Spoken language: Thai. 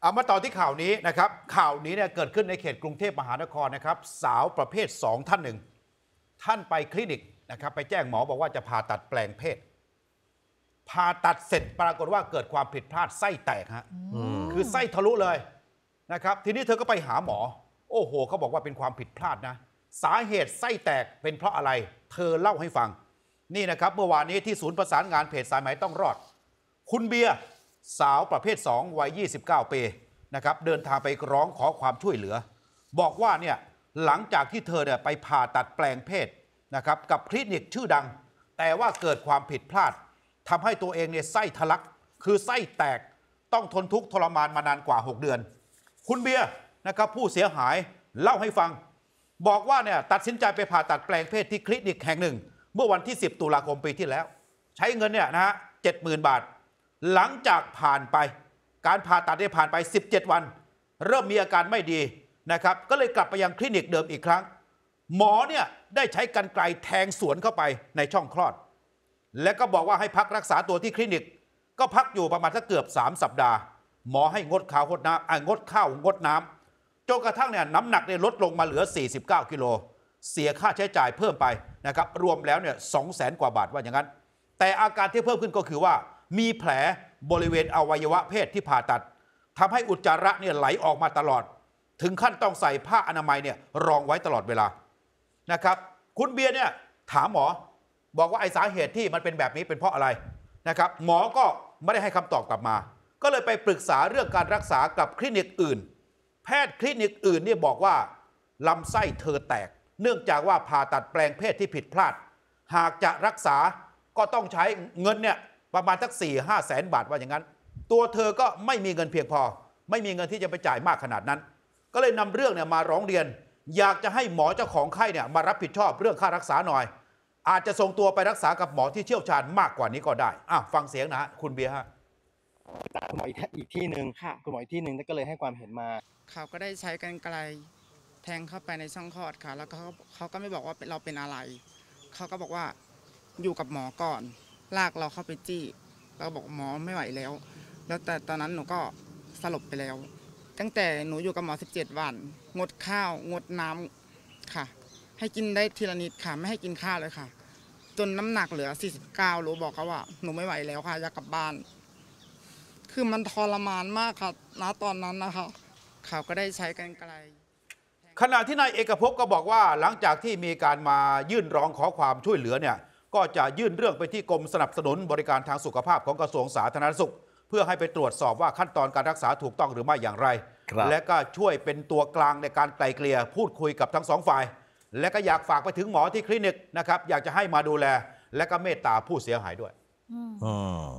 เอามาต่อที่ข่าวนี้นะครับ ข่าวนี้เนี่ยเกิดขึ้นในเขตกรุงเทพมหานครนะครับ สาวประเภท2ท่านหนึ่ง ท่านไปคลินิกนะครับ ไปแจ้งหมอบอกว่าจะผ่าตัดแปลงเพศผ่าตัดเสร็จปรากฏว่าเกิดความผิดพลาดไส้แตกฮะคือไส้ทะลุเลยนะครับ ทีนี้เธอก็ไปหาหมอโอ้โหเขาบอกว่าเป็นความผิดพลาดนะ สาเหตุไส้แตกเป็นเพราะอะไร เธอเล่าให้ฟัง นี่นะครับ เมื่อวานนี้ที่ศูนย์ประสานงานเพจสายไหมต้องรอด คุณเบียร์สาวประเภท 2 วัย 29ปีนะครับเดินทางไปร้องขอความช่วยเหลือ บอกว่าเนี่ยหลังจากที่เธอเนี่ยไปผ่าตัดแปลงเพศนะครับกับคลินิกชื่อดัง แต่ว่าเกิดความผิดพลาด ทำให้ตัวเองเนี่ยไส้ทะลักคือไส้แตกต้องทนทุกข์ทรมานมานานกว่า 6 เดือน คุณเบียร์นะครับผู้เสียหายเล่าให้ฟัง บอกว่าเนี่ยตัดสินใจไปผ่าตัดแปลงเพศ ที่คลินิกแห่งหนึ่งเมื่อวันที่ 10 ตุลาคมปีที่แล้ว ใช้เงินเนี่ยนะฮะเจ็ดหมื่นบาทหลังจากผ่านไปการผ่าตัดได้ผ่านไป 17 วัน เริ่มมีอาการไม่ดีนะครับก็เลยกลับไปยังคลินิกเดิมอีกครั้ง หมอเนี่ยได้ใช้กันไกลแทงสวนเข้าไปในช่องคลอด และก็บอกว่าให้พักรักษาตัวที่คลินิก ก็พักอยู่ประมาณสักเกือบ 3 สัปดาห์ หมอให้งดข้าวงดน้ำงดข้าวงดน้าจนกระทั่งเนี่ยน้ำหนักเนี่ยลดลงมาเหลือ 49กิโลเสียค่าใช้จ่ายเพิ่มไปนะครับรวมแล้วเนี่ยสองแสนกว่าบาทว่าอย่างนั้นแต่อาการที่เพิ่มขึ้นก็คือว่ามีแผลบริเวณอวัยวะเพศที่ผ่าตัด ทำให้อุจจาระเนี่ยไหลออกมาตลอด ถึงขั้นต้องใส่ผ้าอนามัยเนี่ยรองไว้ตลอดเวลานะครับคุณเบียร์เนี่ยถามหมอบอกว่าไอสาเหตุที่มันเป็นแบบนี้เป็นเพราะอะไรนะครับหมอก็ไม่ได้ให้คำตอบกลับมา ก็เลยไปปรึกษาเรื่องการรักษากับคลินิกอื่น แพทย์คลินิกอื่นเนี่ยบอกว่า ลำไส้เธอแตก เนื่องจากว่าผ่าตัดแปลงเพศที่ผิดพลาด หากจะรักษาก็ต้องใช้เงินเนี่ยประมาณสัก4ี่ห้าแสนบาทว่าอย่างนั้น ตัวเธอก็ไม่มีเงินเพียงพอ ไม่มีเงินที่จะไปจ่ายมากขนาดนั้น ก็เลยนำเรื่องเนี่ยมาร้องเรียน อยากจะให้หมอเจ้าของไข้เนี่ย มารับผิดชอบเรื่องค่ารักษาหน่อย อาจจะส่งตัวไปรักษากับหมอที่เชี่ยวชาญมากกว่านี้ก็ได้อ่ะฟังเสียงนะคุณเบียร์ฮะคุณหมออีกที่หนึ่งคุณหมออีกที่หนึ่งก็เลยให้ความเห็นมา เขาก็ได้ใช้กันไกลแทงเข้าไปในช่องคลอดค่ะ แล้วเขาเขาก็ไม่บอกว่าเราเป็นอะไรเขาก็บอกว่าอยู่กับหมอก่อนลากเราเข้าไปจี้เราบอกหมอไม่ไหวแล้ว แล้วแต่ตอนนั้นหนูก็สลบไปแล้ว ตั้งแต่หนูอยู่กับหมอ 17 วันงดข้าวงดน้ำค่ะ ให้กินได้ทีละนิดค่ะไม่ให้กินข้าวเลยค่ะ จนน้ำหนักเหลือ 49รู้บอกเขาว่า หนูไม่ไหวแล้วค่ะอยากกลับบ้าน คือมันทรมานมากค่ะณตอนนั้นนะคะเขาก็ได้ใช้กันไกลขณะที่นายเอกภพก็บอกว่าหลังจากที่มีการมายื่นร้องขอความช่วยเหลือเนี่ยก็จะยื่นเรื่องไปที่กรมสนับสนุนบริการทางสุขภาพของกระทรวงสาธารณสุข เพื่อให้ไปตรวจสอบว่าขั้นตอนการรักษาถูกต้องหรือไม่อย่างไรรและก็ช่วยเป็นตัวกลางในการไกลเกลี่ยพูดคุยกับทั้งสองฝ่าย และก็อยากฝากไปถึงหมอที่คลินิกนะครับ อยากจะให้มาดูแลและก็เมตตาผู้เสียหายด้วยอ๋อ